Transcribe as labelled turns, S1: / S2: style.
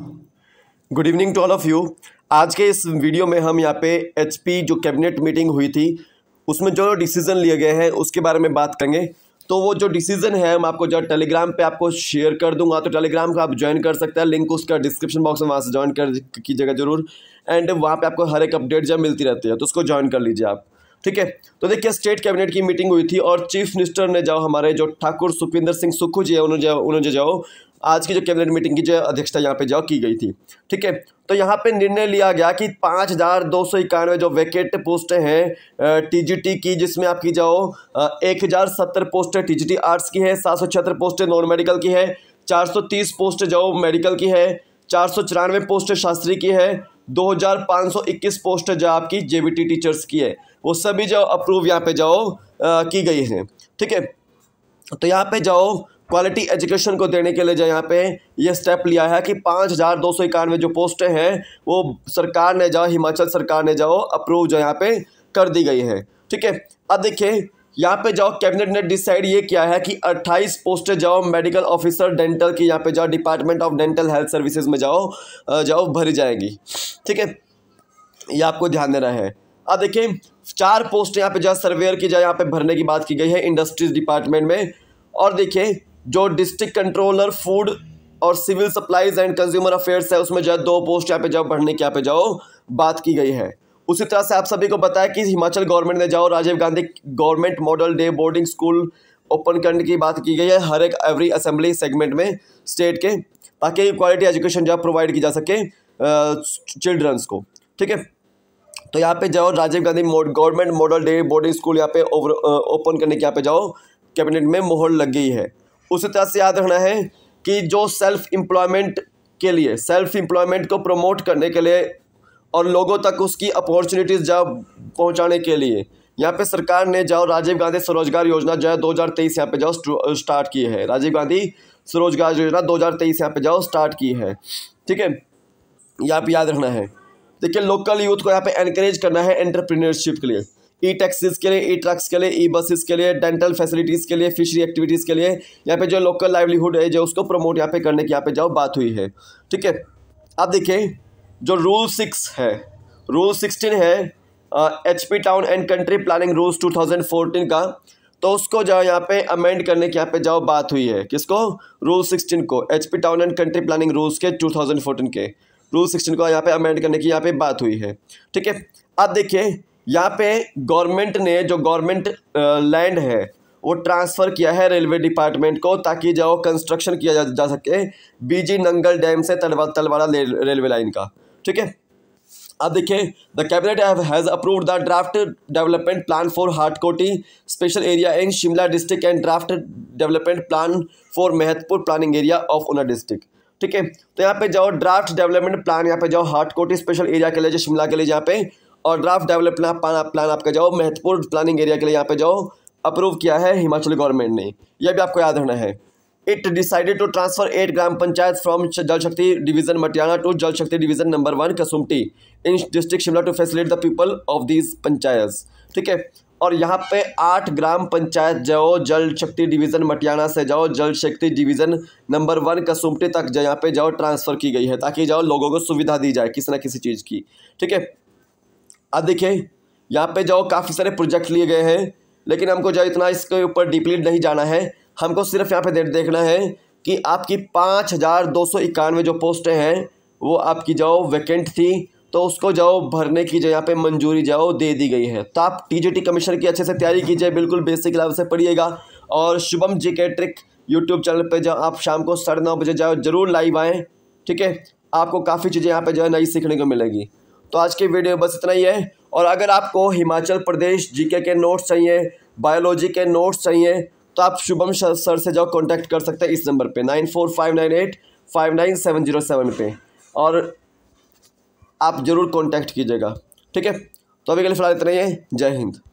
S1: good evening to all of you आज के इस वीडियो में हम यहाँ पे एचपी जो कैबिनेट मीटिंग हुई थी उसमें जो डिसीज़न लिए गए हैं उसके बारे में बात करेंगे तो वो जो डिसीजन है मैं आपको जो टेलीग्राम पे आपको शेयर कर दूंगा तो टेलीग्राम का आप ज्वाइन कर सकते हैं लिंक उसका डिस्क्रिप्शन बॉक्स में वहाँ से ज्वाइन कर कीजिएगा जरूर एंड वहाँ पे आपको हर एक अपडेट जब मिलती रहती है तो उसको ज्वाइन कर लीजिए आप ठीक है तो देखिए स्टेट कैबिनेट की मीटिंग हुई थी और चीफ मिनिस्टर ने जाओ हमारे जो ठाकुर सुखविंदर सिंह सुक्खू जी है उन्होंने जाओ उन्होंने जाओ आज की जो कैबिनेट मीटिंग की जो अध्यक्षता यहाँ पे जो की गई थी ठीक है तो यहाँ पे निर्णय लिया गया कि पाँच हज़ार दो सौ इक्यानवे जो वैकेट पोस्ट हैं टीजीटी की जिसमें आपकी जाओ एक हज़ार सत्तर पोस्ट टीजीटी आर्ट्स की है सात सौ छिहत्तर पोस्ट नॉन मेडिकल की है चार सौ तीस पोस्ट जाओ मेडिकल की है चार सौ चौरानवे पोस्ट शास्त्री की है दो हज़ार पाँच सौ इक्कीस पोस्ट जो आपकी जे टीचर्स की है वो सभी जो अप्रूव यहाँ पे जाओ आ, की गई है ठीक है तो यहाँ पे जाओ क्वालिटी एजुकेशन को देने के लिए जो यहाँ पे ये स्टेप लिया है कि पाँच हज़ार दो सौ इक्यानवे जो पोस्टें हैं वो सरकार ने जाओ हिमाचल सरकार ने जाओ अप्रूव जो यहाँ पे कर दी गई है ठीक है अब देखिए यहाँ पे जाओ कैबिनेट ने डिसाइड ये किया है कि 28 पोस्टें जाओ मेडिकल ऑफिसर डेंटल की यहाँ पे जाओ department of dental health services में जाओ जाओ भरी जाएगी ठीक है ये आपको ध्यान देना है अब देखिए चार पोस्ट यहाँ पे जाओ सर्वेयर की जाए यहाँ पे भरने की बात की गई है इंडस्ट्रीज डिपार्टमेंट में और देखिए जो डिस्ट्रिक्ट कंट्रोलर फूड और civil supplies and consumer affairs है उसमें जो है दो पोस्ट यहाँ पे जाओ बढ़ने के यहाँ पे जाओ बात की गई है उसी तरह से आप सभी को बताया कि हिमाचल गवर्नमेंट ने जाओ Rajiv Gandhi government model day boarding school open करने की बात की गई है हर एक एवरी असेंबली सेगमेंट में स्टेट के ताकि क्वालिटी एजुकेशन जो प्रोवाइड की जा सके चिल्ड्रंस को ठीक है तो यहाँ पे जाओ Rajiv Gandhi government model day boarding school यहाँ पे ओपन करने के यहाँ पे जाओ कैबिनेट में मोहर लग गई है उसी तरह से याद रखना है कि जो सेल्फ एम्प्लॉयमेंट के लिए सेल्फ एम्प्लॉयमेंट को प्रमोट करने के लिए और लोगों तक उसकी अपॉर्चुनिटीज़ जब पहुँचाने के लिए यहाँ पे सरकार ने जाओ राजीव गांधी स्वरोजगार योजना जो है दो हज़ार तेईस यहाँ पे जाओ स्टार्ट की है राजीव गांधी स्वरोजगार योजना दो हज़ार तेईस यहाँ पे जाओ स्टार्ट की है ठीक है यहाँ पे याद रखना है देखिए लोकल यूथ को यहाँ पे एनकरेज करना है एंटरप्रेन्योरशिप के लिए ई e टैक्सीज के लिए ई e ट्रक्स के लिए ई e बसेस के लिए डेंटल फैसिलिटीज़ के लिए फिशरी एक्टिविटीज़ के लिए यहाँ पे जो लोकल लाइवलीहुड है जो उसको प्रमोट यहाँ पे करने की यहाँ पे जाओ बात हुई है ठीक है अब देखिए जो रूल सिक्स है रूल सिक्सटीन है H P town and country planning rules two thousand fourteen का तो उसको जो यहाँ पे अमेंड करने की यहाँ पे जाओ बात हुई है किसको रूल सिक्सटीन को H P town and country planning rules के टू थाउजेंड फोर्टीन के रूल सिक्सटीन को यहाँ पे अमेंड करने की यहाँ पे बात हुई है ठीक है अब देखिए यहाँ पे गवर्नमेंट ने जो गवर्नमेंट लैंड है वो ट्रांसफ़र किया है रेलवे डिपार्टमेंट को ताकि जो कंस्ट्रक्शन किया जा, जा सके बीजी नंगल डैम से तलवा तलवाड़ा रेलवे लाइन का ठीक है अब देखिए the cabinet has approved the draft development plan for Hatkoti special area in Shimla district and draft development plan for Mehatpur planning area of Una district ठीक है तो यहाँ पे जाओ ड्राफ्ट डेवलपमेंट प्लान यहाँ पे जाओ हाटकोटी स्पेशल एरिया के लिए जो शिमला के लिए यहाँ पे और ड्राफ्ट डेवलपमेंट प्लान प्लान आपका जाओ महत्वपूर्ण प्लानिंग एरिया के लिए यहाँ पे जाओ अप्रूव किया है हिमाचल गवर्नमेंट ने यह भी आपको याद रखना है it decided to transfer eight gram panchayat from Jal Shakti division Matiyana to Jal Shakti division number one Kasumti in district Shimla to facilitate the people of these panchayat ठीक है और यहाँ पे आठ ग्राम पंचायत जाओ जल शक्ति डिवीजन मटियाना से जाओ जल शक्ति डिवीजन नंबर वन कसुमटी तक यहाँ पे जाओ ट्रांसफ़र की गई है ताकि जाओ लोगों को सुविधा दी जाए किसी ना किसी चीज़ की ठीक है अब देखिए यहाँ पे जाओ काफ़ी सारे प्रोजेक्ट लिए गए हैं लेकिन हमको जो इतना इसके ऊपर डीपली नहीं जाना है हमको सिर्फ यहाँ पे दे, देखना है कि आपकी पाँच हज़ार दो सौ इक्यानवे जो पोस्टें हैं वो आपकी जाओ वैकेंट थी तो उसको जाओ भरने की जो यहाँ पे मंजूरी जाओ दे दी गई है तो आप टी कमीशन की अच्छे से तैयारी कीजिए बिल्कुल बेसिक लेवल से पढ़िएगा और शुभम जी के ट्रिक यूट्यूब चैनल पर जाओ आप शाम को साढ़े नौ बजे जाओ जरूर लाइव आएँ ठीक है आपको काफ़ी चीज़ें यहाँ पे जो है नई सीखने को मिलेगी तो आज की वीडियो बस इतना ही है और अगर आपको हिमाचल प्रदेश जीके के नोट्स चाहिए बायोलॉजी के नोट्स चाहिए तो आप शुभम सर से जाओ कॉन्टैक्ट कर सकते हैं इस नंबर पे nine four five nine eight five nine seven zero seven पे और आप ज़रूर कॉन्टैक्ट कीजिएगा ठीक है तो अभी के लिए फ़िलहाल इतना ही है जय हिंद